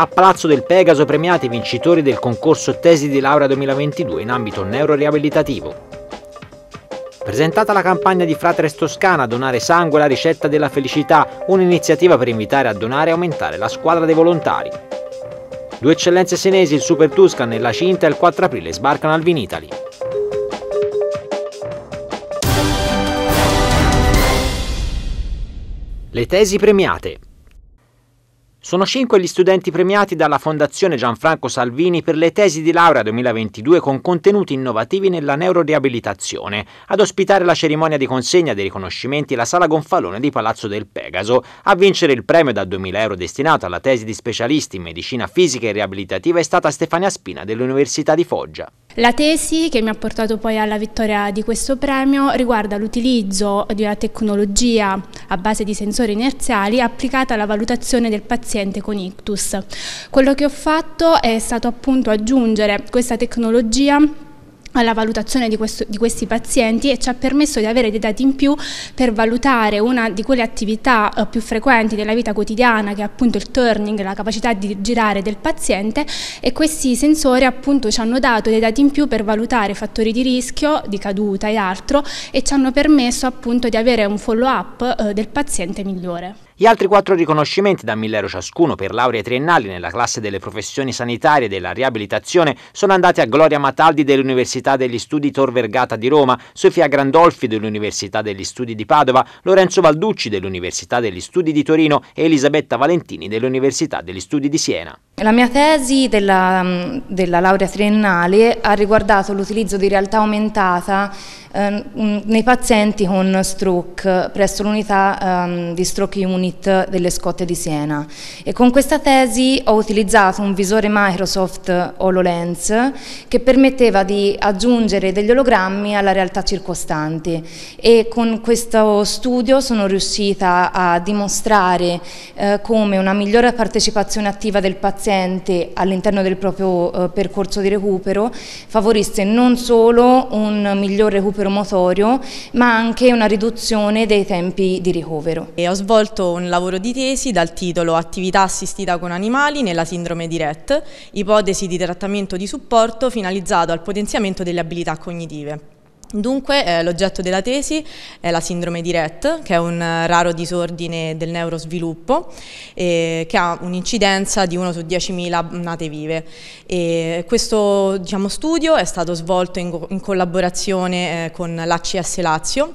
A Palazzo del Pegaso premiati i vincitori del concorso Tesi di laurea 2022 in ambito neuroriabilitativo. Presentata la campagna di Fratres Toscana Donare sangue la ricetta della felicità, un'iniziativa per invitare a donare e aumentare la squadra dei volontari. Due eccellenze senesi, il Super Tuscan e la Cinta, il 4 aprile sbarcano al Vinitali. Le tesi premiate. Sono cinque gli studenti premiati dalla Fondazione Gianfranco Salvini per le tesi di laurea 2022 con contenuti innovativi nella neuroriabilitazione, ad ospitare la cerimonia di consegna dei riconoscimenti la Sala Gonfalone di Palazzo del Pegaso, a vincere il premio da 2000 euro destinato alla tesi di specialisti in medicina fisica e riabilitativa è stata Stefania Spina dell'Università di Foggia. La tesi che mi ha portato poi alla vittoria di questo premio riguarda l'utilizzo di una tecnologia a base di sensori inerziali applicata alla valutazione del paziente con ictus. Quello che ho fatto è stato appunto aggiungere questa tecnologia alla valutazione di, questo, di, questi pazienti e ci ha permesso di avere dei dati in più per valutare una di quelle attività eh, più frequenti della vita quotidiana che è appunto il turning, la capacità di girare del paziente e questi sensori appunto ci hanno dato dei dati in più per valutare fattori di rischio, di caduta e altro e ci hanno permesso appunto di avere un follow up eh, del paziente migliore. Gli altri quattro riconoscimenti da 1.000 euro ciascuno per lauree triennali nella classe delle professioni sanitarie e della riabilitazione sono andati a Gloria Mataldi dell'Università degli Studi Tor Vergata di Roma, Sofia Grandolfi dell'Università degli Studi di Padova, Lorenzo Valducci dell'Università degli Studi di Torino e Elisabetta Valentini dell'Università degli Studi di Siena. La mia tesi della, mm, della, laurea triennale ha riguardato l'utilizzo di realtà aumentata eh, nei pazienti con stroke presso l'unità eh, di stroke unit delle scotte di Siena e con questa tesi ho utilizzato un visore Microsoft HoloLens che permetteva di aggiungere degli ologrammi alla realtà circostante e con questo studio sono riuscita a dimostrare eh, come una migliore partecipazione attiva del paziente paziente all'interno del proprio eh, percorso di recupero favorisse non solo un miglior recupero motorio ma anche una riduzione dei tempi di ricovero. E ho svolto un lavoro di tesi dal titolo Attività assistita con animali nella sindrome di RET, ipotesi di trattamento di supporto finalizzato al potenziamento delle abilità cognitive. Dunque eh, l'oggetto della tesi è la sindrome di Rett, che è un eh, raro disordine del neurosviluppo eh, che ha un'incidenza di 1 su 10.000 nate vive. E questo diciamo, studio è stato svolto in, in collaborazione eh, con l'ACS Lazio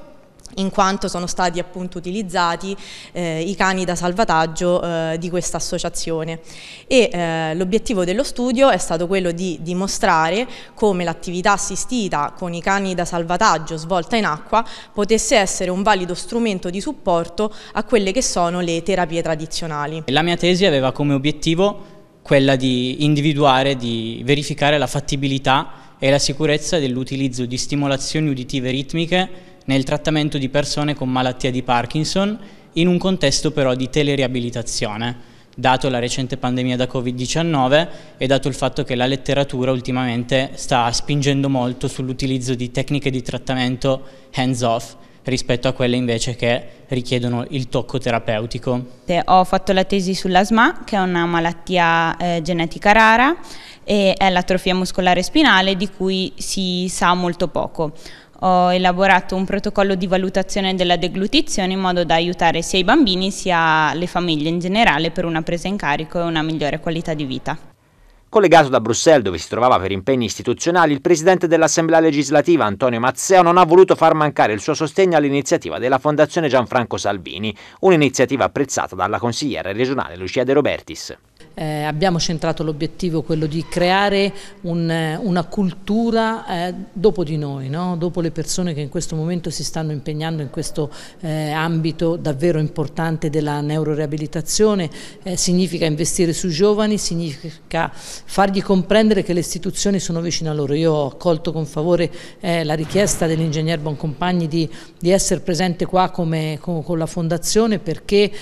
in quanto sono stati appunto utilizzati eh, i cani da salvataggio eh, di questa associazione e eh, l'obiettivo dello studio è stato quello di dimostrare come l'attività assistita con i cani da salvataggio svolta in acqua potesse essere un valido strumento di supporto a quelle che sono le terapie tradizionali. La mia tesi aveva come obiettivo quella di individuare, di verificare la fattibilità e la sicurezza dell'utilizzo di stimolazioni uditive ritmiche nel trattamento di persone con malattia di Parkinson in un contesto però di teleriabilitazione dato la recente pandemia da Covid-19 e dato il fatto che la letteratura ultimamente sta spingendo molto sull'utilizzo di tecniche di trattamento hands-off rispetto a quelle invece che richiedono il tocco terapeutico. Ho fatto la tesi sull'asma, che è una malattia eh, genetica rara e è l'atrofia muscolare spinale di cui si sa molto poco ho elaborato un protocollo di valutazione della deglutizione in modo da aiutare sia i bambini sia le famiglie in generale per una presa in carico e una migliore qualità di vita. Collegato da Bruxelles, dove si trovava per impegni istituzionali, il presidente dell'Assemblea legislativa Antonio Mazzeo non ha voluto far mancare il suo sostegno all'iniziativa della Fondazione Gianfranco Salvini, un'iniziativa apprezzata dalla consigliera regionale Lucia De Robertis eh, abbiamo centrato l'obiettivo quello di creare un, eh, una cultura eh, dopo di noi, no? dopo le persone che in questo momento si stanno impegnando in questo eh, ambito davvero importante della neuroreabilitazione, eh, significa investire sui giovani, significa fargli comprendere che le istituzioni sono vicine a loro. Io ho accolto con favore eh, la richiesta dell'ingegner Boncompagni di, di, essere presente qua come, con, con la fondazione perché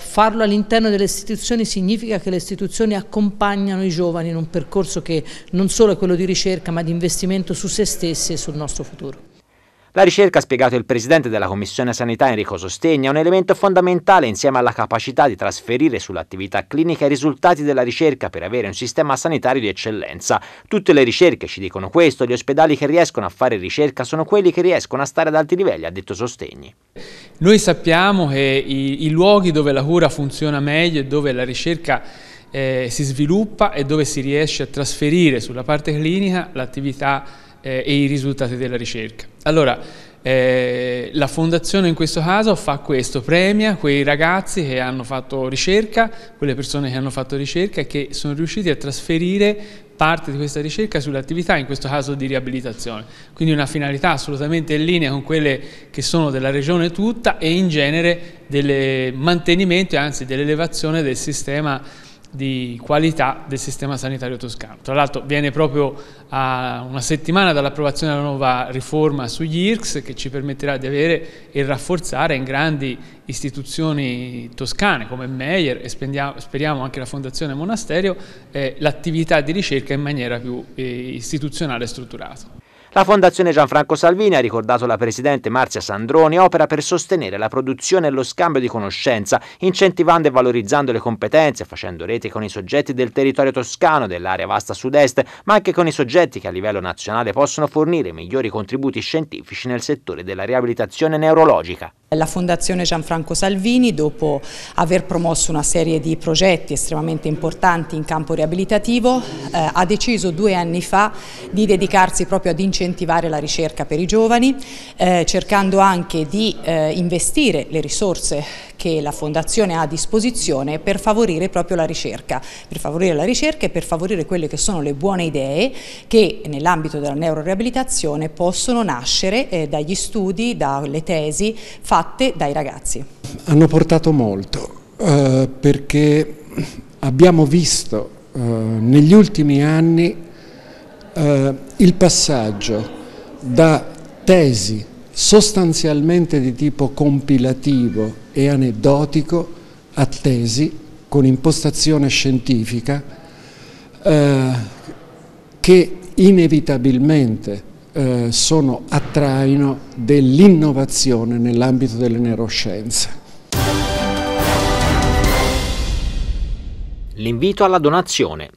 farlo all'interno delle istituzioni significa che le istituzioni accompagnano i giovani in un percorso che non solo è quello di ricerca ma di investimento su se stessi e sul nostro futuro. La ricerca, ha spiegato il presidente della Commissione Sanità Enrico Sostegna, è un elemento fondamentale insieme alla capacità di trasferire sull'attività clinica i risultati della ricerca per avere un sistema sanitario di eccellenza. Tutte le ricerche ci dicono questo, gli ospedali che riescono a fare ricerca sono quelli che riescono a stare ad alti livelli, ha detto Sostegni. Noi sappiamo che i, i luoghi dove la cura funziona meglio e dove la ricerca eh, si sviluppa e dove si riesce a trasferire sulla parte clinica l'attività eh, e i risultati della ricerca. Allora, eh, la fondazione in questo caso fa questo, premia quei ragazzi che hanno fatto ricerca, quelle persone che hanno fatto ricerca e che sono riusciti a trasferire parte di questa ricerca sull'attività, in questo caso di riabilitazione. Quindi una finalità assolutamente in linea con quelle che sono della regione tutta e in genere del mantenimento e anzi dell'elevazione del sistema di di qualità del sistema sanitario toscano. Tra l'altro viene proprio a una settimana dall'approvazione della nuova riforma sugli IRCS che ci permetterà di avere e rafforzare in grandi istituzioni toscane come Meyer e speriamo anche la Fondazione Monasterio eh, l'attività di ricerca in maniera più eh, istituzionale e strutturata. La Fondazione Gianfranco Salvini, ha ricordato la Presidente Marzia Sandroni, opera per sostenere la produzione e lo scambio di conoscenza, incentivando e valorizzando le competenze, facendo rete con i soggetti del territorio toscano, dell'area vasta sud-est, ma anche con i soggetti che a livello nazionale possono fornire migliori contributi scientifici nel settore della riabilitazione neurologica. La Fondazione Gianfranco Salvini, dopo aver promosso una serie di progetti estremamente importanti in campo riabilitativo, eh, ha deciso due anni fa di dedicarsi proprio ad incentivare la ricerca per i giovani, eh, cercando anche di eh, investire le risorse che la Fondazione ha a disposizione per favorire proprio la ricerca, per favorire la ricerca e per favorire quelle che sono le buone idee che nell'ambito della neuroriabilitazione possono nascere eh, dagli studi, dalle tesi fatte dai ragazzi. Hanno portato molto eh, perché abbiamo visto eh, negli ultimi anni eh, il passaggio da tesi sostanzialmente di tipo compilativo e aneddotico attesi, con impostazione scientifica eh, che inevitabilmente eh, sono a traino dell'innovazione nell'ambito delle neuroscienze. L'invito alla donazione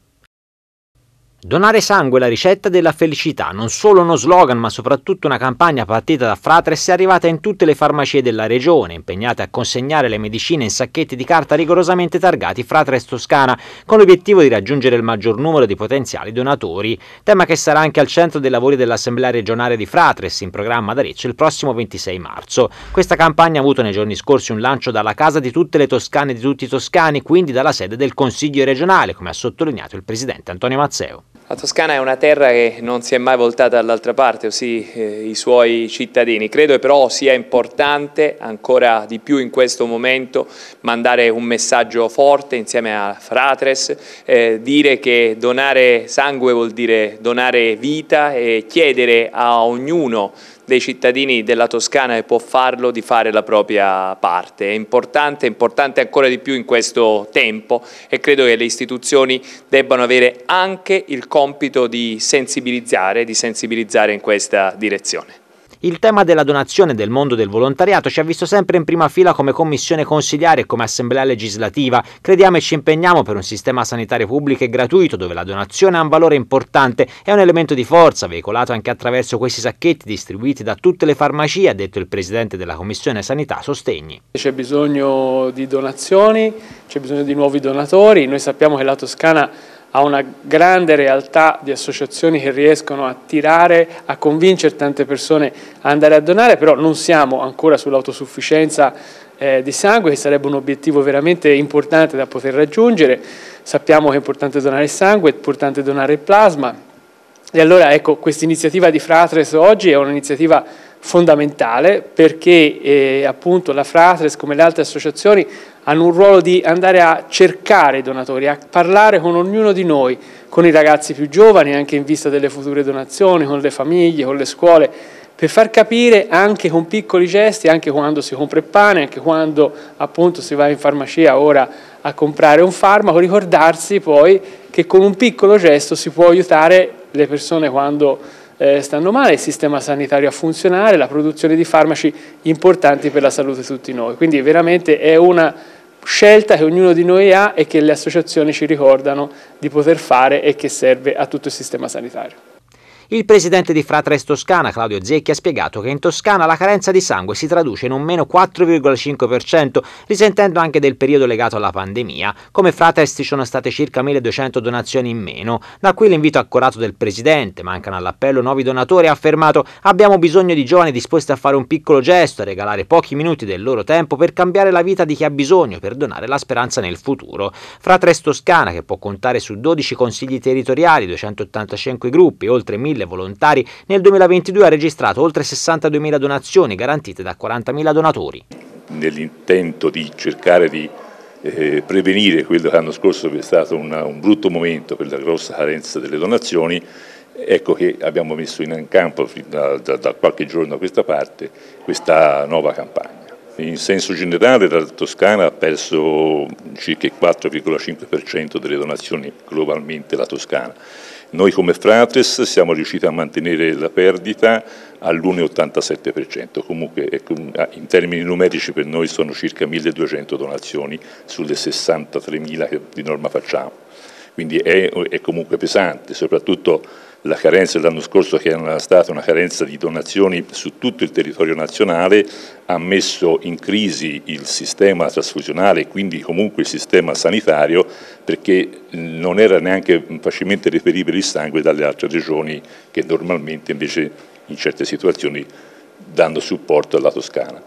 Donare sangue è la ricetta della felicità, non solo uno slogan ma soprattutto una campagna partita da Fratres è arrivata in tutte le farmacie della regione, impegnate a consegnare le medicine in sacchetti di carta rigorosamente targati Fratres Toscana, con l'obiettivo di raggiungere il maggior numero di potenziali donatori, tema che sarà anche al centro dei lavori dell'Assemblea regionale di Fratres, in programma ad Arezzo il prossimo 26 marzo. Questa campagna ha avuto nei giorni scorsi un lancio dalla casa di tutte le toscane e di tutti i toscani, quindi dalla sede del Consiglio regionale, come ha sottolineato il Presidente Antonio Mazzeo. La Toscana è una terra che non si è mai voltata dall'altra parte, osì eh, i suoi cittadini. Credo però sia importante ancora di più in questo momento mandare un messaggio forte insieme a Fratres, eh, dire che donare sangue vuol dire donare vita e chiedere a ognuno dei cittadini della Toscana che può farlo di fare la propria parte. È importante, è importante ancora di più in questo tempo e credo che le istituzioni debbano avere anche il compito di sensibilizzare, di sensibilizzare in questa direzione. Il tema della donazione del mondo del volontariato ci ha visto sempre in prima fila come commissione consigliare e come assemblea legislativa. Crediamo e ci impegniamo per un sistema sanitario pubblico e gratuito dove la donazione ha un valore importante e un elemento di forza veicolato anche attraverso questi sacchetti distribuiti da tutte le farmacie, ha detto il presidente della commissione sanità Sostegni. C'è bisogno di donazioni, c'è bisogno di nuovi donatori, noi sappiamo che la Toscana a una grande realtà di associazioni che riescono a tirare, a convincere tante persone a andare a donare, però non siamo ancora sull'autosufficienza eh, di sangue, che sarebbe un obiettivo veramente importante da poter raggiungere. Sappiamo che è importante donare sangue, è importante donare plasma. E allora ecco, questa iniziativa di Fratres oggi è un'iniziativa fondamentale perché eh, appunto la Fratres come le altre associazioni hanno un ruolo di andare a cercare i donatori, a parlare con ognuno di noi, con i ragazzi più giovani anche in vista delle future donazioni, con le famiglie, con le scuole, per far capire anche con piccoli gesti, anche quando si compra il pane, anche quando appunto si va in farmacia ora a comprare un farmaco, ricordarsi poi che con un piccolo gesto si può aiutare le persone quando eh, stanno male, il sistema sanitario a funzionare, la produzione di farmaci importanti per la salute di tutti noi. Quindi veramente è una scelta che ognuno di noi ha e che le associazioni ci ricordano di poter fare e che serve a tutto il sistema sanitario. Il presidente di Fratres Toscana, Claudio Zecchi, ha spiegato che in Toscana la carenza di sangue si traduce in un meno 4,5%, risentendo anche del periodo legato alla pandemia. Come Fratres ci sono state circa 1200 donazioni in meno. Da qui l'invito accorato del presidente, mancano all'appello nuovi donatori, ha affermato abbiamo bisogno di giovani disposti a fare un piccolo gesto, a regalare pochi minuti del loro tempo per cambiare la vita di chi ha bisogno, per donare la speranza nel futuro. Fratres Toscana, che può contare su 12 consigli territoriali, 285 gruppi, oltre 1000 1.000 volontari, nel 2022 ha registrato oltre 62.000 donazioni garantite da 40.000 donatori. Nell'intento di cercare di eh, prevenire quello che l'anno scorso è stato una, un brutto momento per la grossa carenza delle donazioni, ecco che abbiamo messo in campo da, da, da qualche giorno a questa parte questa nuova campagna. In senso generale la Toscana ha perso circa il 4,5% delle donazioni globalmente la Toscana. Noi come Fratres siamo riusciti a mantenere la perdita all'1,87%, comunque ecco, in termini numerici per noi sono circa 1200 donazioni sulle 63.000 che di norma facciamo, quindi è, è comunque pesante, soprattutto la carenza dell'anno scorso che era stata una carenza di donazioni su tutto il territorio nazionale ha messo in crisi il sistema trasfusionale e quindi comunque il sistema sanitario perché non era neanche facilmente reperibile il sangue dalle altre regioni che normalmente invece in certe situazioni danno supporto alla Toscana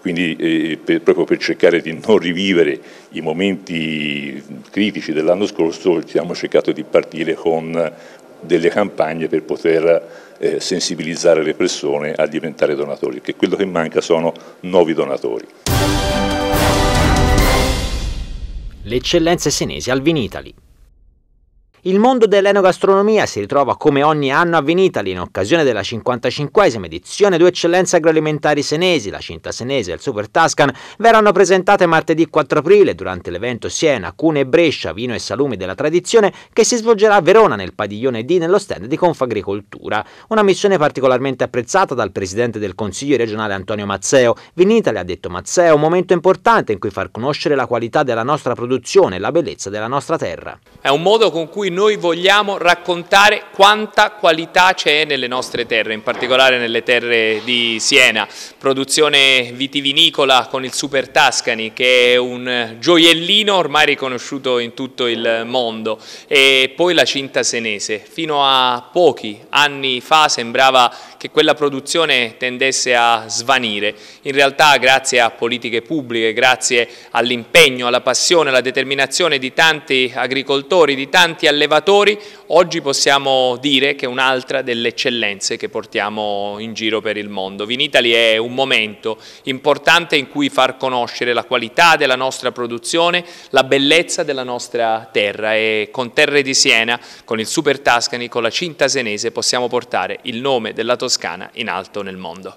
quindi eh, per, proprio per cercare di non rivivere i momenti critici dell'anno scorso abbiamo cercato di partire con delle campagne per poter eh, sensibilizzare le persone a diventare donatori, perché quello che manca sono nuovi donatori. Le eccellenze senesi al Vinitali. Il mondo dell'enogastronomia si ritrova come ogni anno a Vinitali in occasione della 55esima edizione due eccellenze agroalimentari senesi, la cinta senese e il super Tuscan, verranno presentate martedì 4 aprile durante l'evento Siena, Cune e Brescia, vino e salumi della tradizione che si svolgerà a Verona nel padiglione D nello stand di Confagricoltura. Una missione particolarmente apprezzata dal presidente del Consiglio regionale Antonio Mazzeo. Vinitali ha detto Mazzeo, è un momento importante in cui far conoscere la qualità della nostra produzione e la bellezza della nostra terra. È un modo con cui noi vogliamo raccontare quanta qualità c'è nelle nostre terre, in particolare nelle terre di Siena. Produzione vitivinicola con il Super Tascani che è un gioiellino ormai riconosciuto in tutto il mondo e poi la cinta senese. Fino a pochi anni fa sembrava che quella produzione tendesse a svanire. In realtà grazie a politiche pubbliche, grazie all'impegno, alla passione, alla determinazione di tanti agricoltori, di tanti allevatori, allevatori, oggi possiamo dire che è un'altra delle eccellenze che portiamo in giro per il mondo. Vinitali è un momento importante in cui far conoscere la qualità della nostra produzione, la bellezza della nostra terra e con Terre di Siena, con il Super Tascani, con la Cinta Senese possiamo portare il nome della Toscana in alto nel mondo.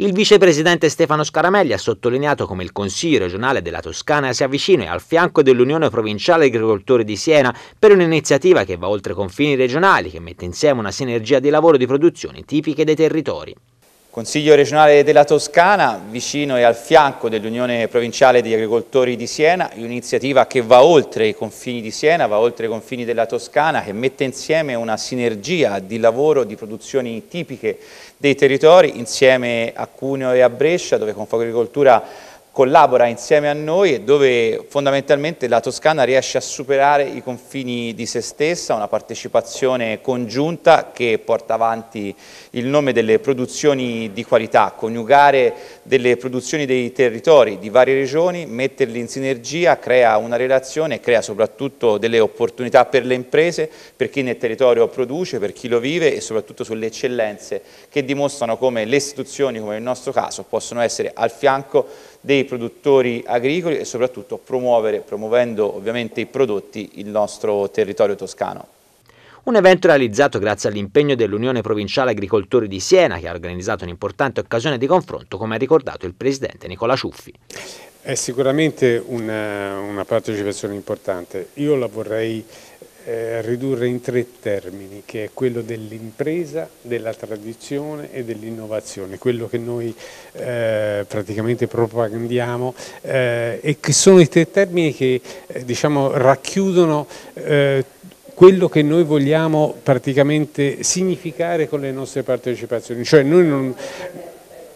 Il vicepresidente Stefano Scaramelli ha sottolineato come il Consiglio regionale della Toscana sia vicino e al fianco dell'Unione Provinciale Agricoltori di Siena per un'iniziativa che va oltre confini regionali, che mette insieme una sinergia di lavoro e di produzione tipiche dei territori. Consiglio regionale della Toscana, vicino e al fianco dell'Unione Provinciale degli Agricoltori di Siena, un'iniziativa che va oltre i confini di Siena, va oltre i confini della Toscana, che mette insieme una sinergia di lavoro, di produzioni tipiche dei territori, insieme a Cuneo e a Brescia, dove Confagricoltura collabora insieme a noi e dove fondamentalmente la Toscana riesce a superare i confini di se stessa, una partecipazione congiunta che porta avanti il nome delle produzioni di qualità, coniugare delle produzioni dei territori di varie regioni, metterli in sinergia, crea una relazione, crea soprattutto delle opportunità per le imprese, per chi nel territorio produce, per chi lo vive e soprattutto sulle eccellenze che dimostrano come le istituzioni, come nel nostro caso, possono essere al fianco dei produttori agricoli e soprattutto promuovere, promuovendo ovviamente i prodotti, il nostro territorio toscano. Un evento realizzato grazie all'impegno dell'Unione Provinciale Agricoltori di Siena che ha organizzato un'importante occasione di confronto come ha ricordato il Presidente Nicola Ciuffi. È sicuramente una, eh, una partecipazione importante. Io la vorrei eh, ridurre in tre termini, che è quello dell'impresa, della tradizione e dell'innovazione, quello che noi eh, praticamente propagandiamo eh, e che sono i tre termini che eh, diciamo, racchiudono eh, quello che noi vogliamo praticamente significare con le nostre partecipazioni, cioè noi non,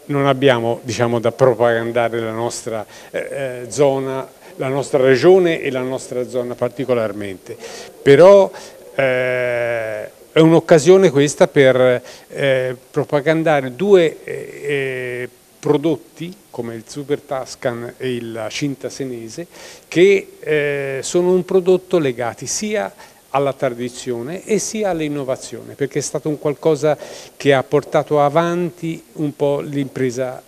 non abbiamo diciamo, da propagandare la nostra zona la nostra regione e la nostra zona particolarmente. Però eh, è un'occasione questa per eh, propagandare due eh, eh prodotti come il Super Tascan e la cinta senese che eh, sono un prodotto legati sia alla tradizione e sia all'innovazione perché è stato un qualcosa che ha portato avanti un po' l'impresa,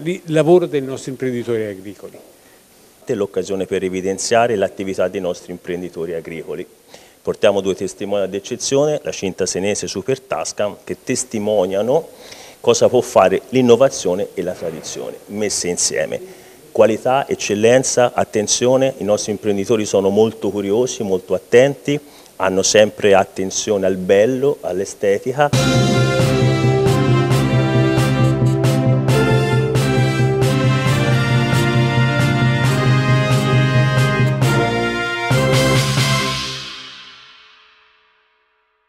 eh, il lavoro dei nostri imprenditori agricoli parte l'occasione per evidenziare l'attività dei nostri imprenditori agricoli. Portiamo due testimoni ad eccezione, la Cinta Senese e Super Tasca, che testimoniano cosa può fare l'innovazione e la tradizione messe insieme. Qualità, eccellenza, attenzione, i nostri imprenditori sono molto curiosi, molto attenti, hanno sempre attenzione al bello, all'estetica.